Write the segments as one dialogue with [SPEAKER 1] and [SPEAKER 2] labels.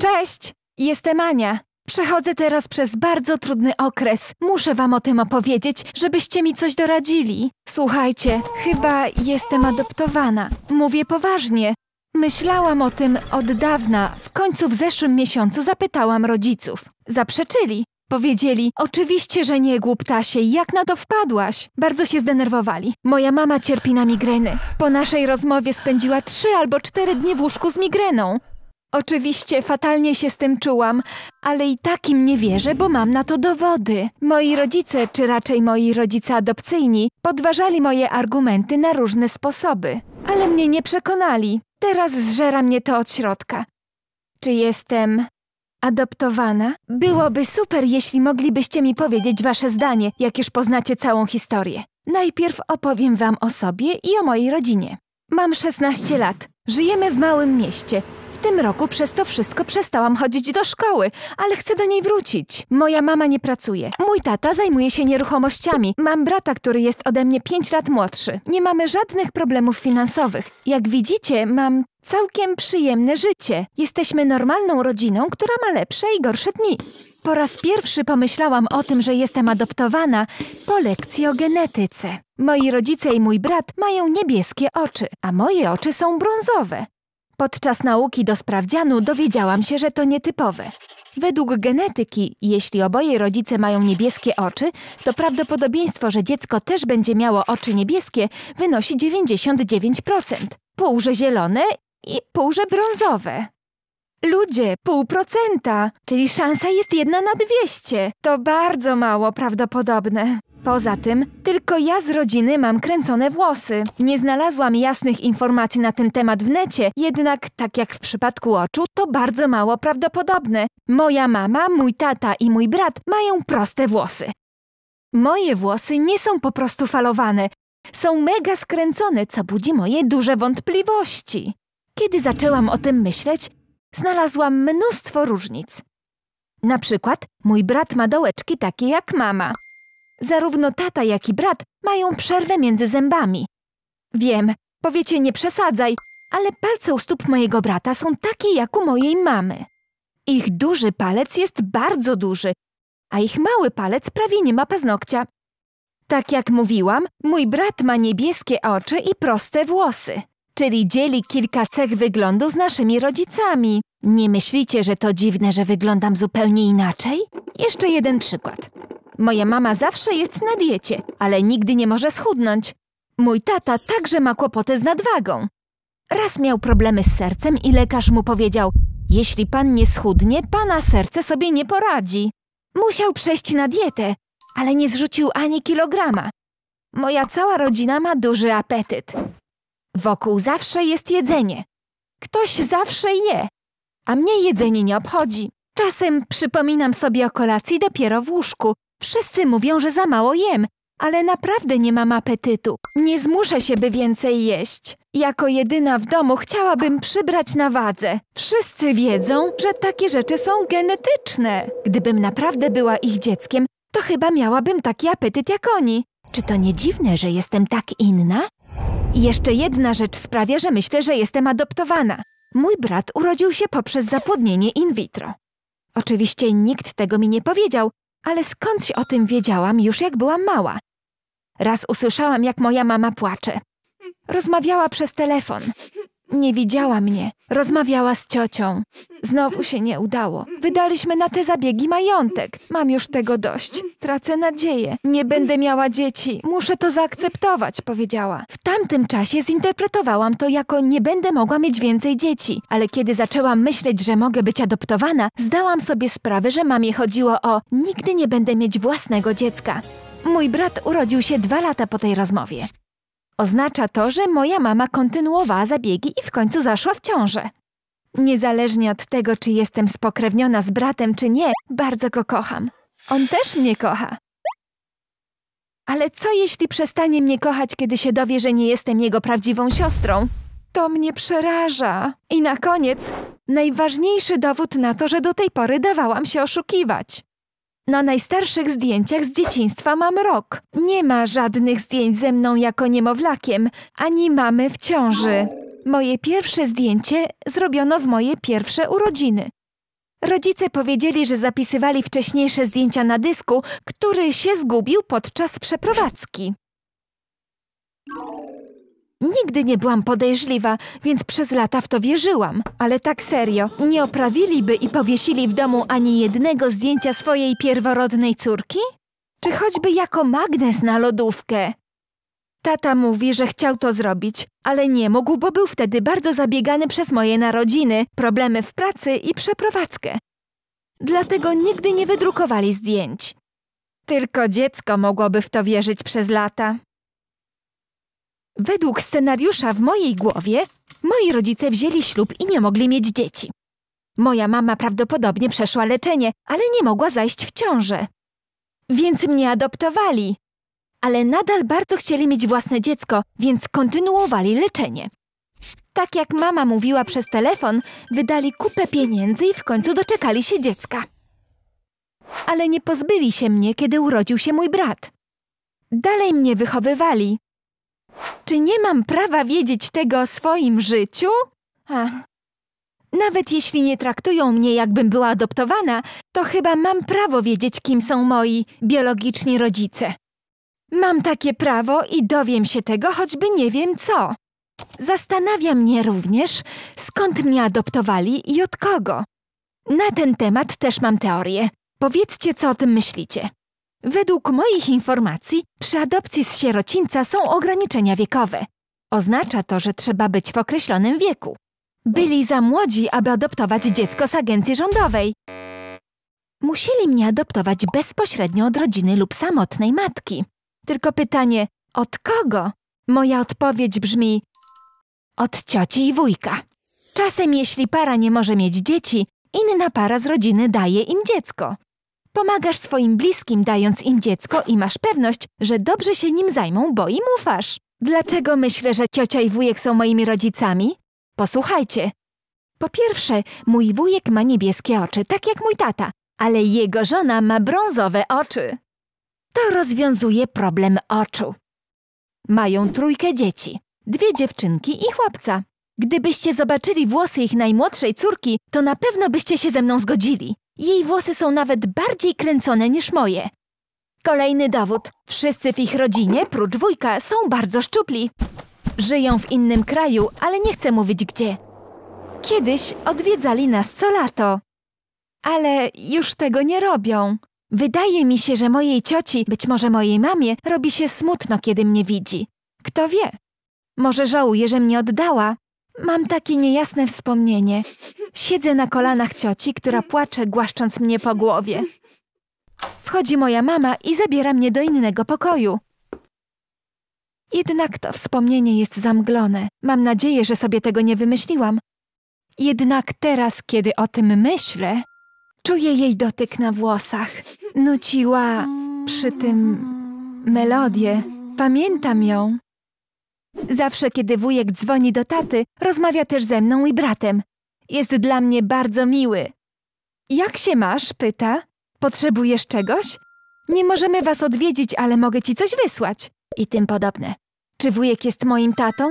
[SPEAKER 1] Cześć! Jestem Ania. Przechodzę teraz przez bardzo trudny okres. Muszę wam o tym opowiedzieć, żebyście mi coś doradzili. Słuchajcie, chyba jestem adoptowana. Mówię poważnie. Myślałam o tym od dawna. W końcu w zeszłym miesiącu zapytałam rodziców. Zaprzeczyli. Powiedzieli, oczywiście, że nie, głuptasie, jak na to wpadłaś? Bardzo się zdenerwowali. Moja mama cierpi na migreny. Po naszej rozmowie spędziła trzy albo cztery dni w łóżku z migreną. Oczywiście fatalnie się z tym czułam, ale i tak im nie wierzę, bo mam na to dowody. Moi rodzice, czy raczej moi rodzice adopcyjni, podważali moje argumenty na różne sposoby. Ale mnie nie przekonali. Teraz zżera mnie to od środka. Czy jestem adoptowana? Byłoby super, jeśli moglibyście mi powiedzieć wasze zdanie, jak już poznacie całą historię. Najpierw opowiem wam o sobie i o mojej rodzinie. Mam 16 lat. Żyjemy w małym mieście, tym roku przez to wszystko przestałam chodzić do szkoły, ale chcę do niej wrócić. Moja mama nie pracuje. Mój tata zajmuje się nieruchomościami. Mam brata, który jest ode mnie 5 lat młodszy. Nie mamy żadnych problemów finansowych. Jak widzicie, mam całkiem przyjemne życie. Jesteśmy normalną rodziną, która ma lepsze i gorsze dni. Po raz pierwszy pomyślałam o tym, że jestem adoptowana po lekcji o genetyce. Moi rodzice i mój brat mają niebieskie oczy, a moje oczy są brązowe. Podczas nauki do sprawdzianu dowiedziałam się, że to nietypowe. Według genetyki, jeśli oboje rodzice mają niebieskie oczy, to prawdopodobieństwo, że dziecko też będzie miało oczy niebieskie, wynosi 99%. Półże zielone i półże brązowe. Ludzie, pół procenta, czyli szansa jest jedna na 200. To bardzo mało prawdopodobne. Poza tym, tylko ja z rodziny mam kręcone włosy. Nie znalazłam jasnych informacji na ten temat w necie, jednak, tak jak w przypadku oczu, to bardzo mało prawdopodobne. Moja mama, mój tata i mój brat mają proste włosy. Moje włosy nie są po prostu falowane. Są mega skręcone, co budzi moje duże wątpliwości. Kiedy zaczęłam o tym myśleć, znalazłam mnóstwo różnic. Na przykład mój brat ma dołeczki takie jak mama. Zarówno tata, jak i brat mają przerwę między zębami. Wiem, powiecie nie przesadzaj, ale palce u stóp mojego brata są takie jak u mojej mamy. Ich duży palec jest bardzo duży, a ich mały palec prawie nie ma paznokcia. Tak jak mówiłam, mój brat ma niebieskie oczy i proste włosy, czyli dzieli kilka cech wyglądu z naszymi rodzicami. Nie myślicie, że to dziwne, że wyglądam zupełnie inaczej? Jeszcze jeden przykład. Moja mama zawsze jest na diecie, ale nigdy nie może schudnąć. Mój tata także ma kłopoty z nadwagą. Raz miał problemy z sercem i lekarz mu powiedział: Jeśli pan nie schudnie, pana serce sobie nie poradzi. Musiał przejść na dietę, ale nie zrzucił ani kilograma. Moja cała rodzina ma duży apetyt. Wokół zawsze jest jedzenie. Ktoś zawsze je a mnie jedzenie nie obchodzi. Czasem przypominam sobie o kolacji dopiero w łóżku. Wszyscy mówią, że za mało jem, ale naprawdę nie mam apetytu. Nie zmuszę się, by więcej jeść. Jako jedyna w domu chciałabym przybrać na wadze. Wszyscy wiedzą, że takie rzeczy są genetyczne. Gdybym naprawdę była ich dzieckiem, to chyba miałabym taki apetyt jak oni. Czy to nie dziwne, że jestem tak inna? I jeszcze jedna rzecz sprawia, że myślę, że jestem adoptowana. Mój brat urodził się poprzez zapłodnienie in vitro. Oczywiście nikt tego mi nie powiedział, ale skądś o tym wiedziałam już jak byłam mała. Raz usłyszałam, jak moja mama płacze. Rozmawiała przez telefon. Nie widziała mnie. Rozmawiała z ciocią. Znowu się nie udało. Wydaliśmy na te zabiegi majątek. Mam już tego dość. Tracę nadzieję. Nie będę miała dzieci. Muszę to zaakceptować, powiedziała. W tamtym czasie zinterpretowałam to jako nie będę mogła mieć więcej dzieci. Ale kiedy zaczęłam myśleć, że mogę być adoptowana, zdałam sobie sprawę, że mamie chodziło o nigdy nie będę mieć własnego dziecka. Mój brat urodził się dwa lata po tej rozmowie. Oznacza to, że moja mama kontynuowała zabiegi i w końcu zaszła w ciążę. Niezależnie od tego, czy jestem spokrewniona z bratem, czy nie, bardzo go kocham. On też mnie kocha. Ale co jeśli przestanie mnie kochać, kiedy się dowie, że nie jestem jego prawdziwą siostrą? To mnie przeraża. I na koniec, najważniejszy dowód na to, że do tej pory dawałam się oszukiwać. Na najstarszych zdjęciach z dzieciństwa mam rok. Nie ma żadnych zdjęć ze mną jako niemowlakiem, ani mamy w ciąży. Moje pierwsze zdjęcie zrobiono w moje pierwsze urodziny. Rodzice powiedzieli, że zapisywali wcześniejsze zdjęcia na dysku, który się zgubił podczas przeprowadzki. Nigdy nie byłam podejrzliwa, więc przez lata w to wierzyłam. Ale tak serio, nie oprawiliby i powiesili w domu ani jednego zdjęcia swojej pierworodnej córki? Czy choćby jako magnes na lodówkę? Tata mówi, że chciał to zrobić, ale nie mógł, bo był wtedy bardzo zabiegany przez moje narodziny, problemy w pracy i przeprowadzkę. Dlatego nigdy nie wydrukowali zdjęć. Tylko dziecko mogłoby w to wierzyć przez lata. Według scenariusza w mojej głowie moi rodzice wzięli ślub i nie mogli mieć dzieci. Moja mama prawdopodobnie przeszła leczenie, ale nie mogła zajść w ciążę. Więc mnie adoptowali. Ale nadal bardzo chcieli mieć własne dziecko, więc kontynuowali leczenie. Tak jak mama mówiła przez telefon, wydali kupę pieniędzy i w końcu doczekali się dziecka. Ale nie pozbyli się mnie, kiedy urodził się mój brat. Dalej mnie wychowywali, czy nie mam prawa wiedzieć tego o swoim życiu? A, nawet jeśli nie traktują mnie, jakbym była adoptowana, to chyba mam prawo wiedzieć, kim są moi biologiczni rodzice. Mam takie prawo i dowiem się tego, choćby nie wiem co. Zastanawia mnie również, skąd mnie adoptowali i od kogo. Na ten temat też mam teorię. Powiedzcie, co o tym myślicie. Według moich informacji przy adopcji z sierocińca są ograniczenia wiekowe. Oznacza to, że trzeba być w określonym wieku. Byli za młodzi, aby adoptować dziecko z agencji rządowej. Musieli mnie adoptować bezpośrednio od rodziny lub samotnej matki. Tylko pytanie, od kogo? Moja odpowiedź brzmi od cioci i wujka. Czasem jeśli para nie może mieć dzieci, inna para z rodziny daje im dziecko. Pomagasz swoim bliskim, dając im dziecko i masz pewność, że dobrze się nim zajmą, bo im ufasz. Dlaczego myślę, że ciocia i wujek są moimi rodzicami? Posłuchajcie. Po pierwsze, mój wujek ma niebieskie oczy, tak jak mój tata, ale jego żona ma brązowe oczy. To rozwiązuje problem oczu. Mają trójkę dzieci. Dwie dziewczynki i chłopca. Gdybyście zobaczyli włosy ich najmłodszej córki, to na pewno byście się ze mną zgodzili. Jej włosy są nawet bardziej kręcone niż moje. Kolejny dowód. Wszyscy w ich rodzinie, prócz wujka, są bardzo szczupli. Żyją w innym kraju, ale nie chcę mówić gdzie. Kiedyś odwiedzali nas co lato. Ale już tego nie robią. Wydaje mi się, że mojej cioci, być może mojej mamie, robi się smutno, kiedy mnie widzi. Kto wie? Może żałuje, że mnie oddała, Mam takie niejasne wspomnienie. Siedzę na kolanach cioci, która płacze, głaszcząc mnie po głowie. Wchodzi moja mama i zabiera mnie do innego pokoju. Jednak to wspomnienie jest zamglone. Mam nadzieję, że sobie tego nie wymyśliłam. Jednak teraz, kiedy o tym myślę, czuję jej dotyk na włosach. Nuciła przy tym melodię. Pamiętam ją. Zawsze, kiedy wujek dzwoni do taty, rozmawia też ze mną i bratem. Jest dla mnie bardzo miły. Jak się masz? pyta. Potrzebujesz czegoś? Nie możemy was odwiedzić, ale mogę ci coś wysłać. I tym podobne. Czy wujek jest moim tatą?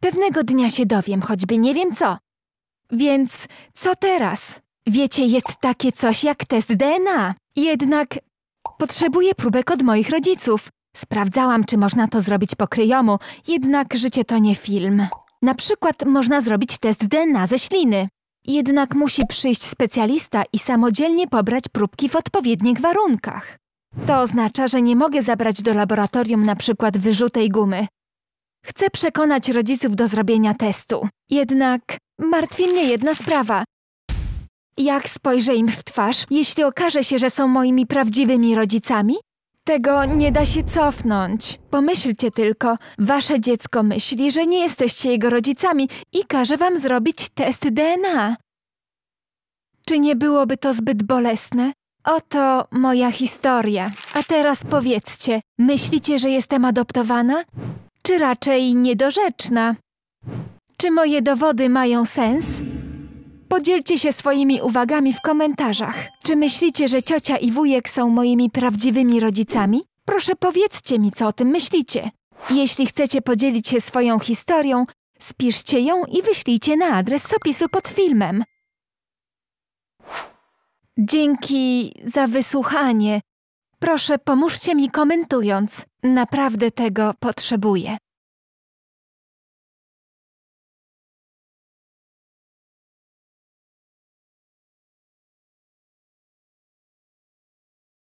[SPEAKER 1] Pewnego dnia się dowiem, choćby nie wiem co. Więc co teraz? Wiecie, jest takie coś jak test DNA. Jednak potrzebuję próbek od moich rodziców. Sprawdzałam, czy można to zrobić po kryjomu, jednak życie to nie film. Na przykład można zrobić test DNA ze śliny. Jednak musi przyjść specjalista i samodzielnie pobrać próbki w odpowiednich warunkach. To oznacza, że nie mogę zabrać do laboratorium na przykład wyrzutej gumy. Chcę przekonać rodziców do zrobienia testu. Jednak martwi mnie jedna sprawa. Jak spojrzę im w twarz, jeśli okaże się, że są moimi prawdziwymi rodzicami? Tego nie da się cofnąć. Pomyślcie tylko, wasze dziecko myśli, że nie jesteście jego rodzicami i każe wam zrobić test DNA. Czy nie byłoby to zbyt bolesne? Oto moja historia. A teraz powiedzcie, myślicie, że jestem adoptowana? Czy raczej niedorzeczna? Czy moje dowody mają sens? Podzielcie się swoimi uwagami w komentarzach. Czy myślicie, że ciocia i wujek są moimi prawdziwymi rodzicami? Proszę powiedzcie mi, co o tym myślicie. Jeśli chcecie podzielić się swoją historią, spiszcie ją i wyślijcie na adres opisu pod filmem. Dzięki za wysłuchanie. Proszę pomóżcie mi komentując. Naprawdę tego potrzebuję.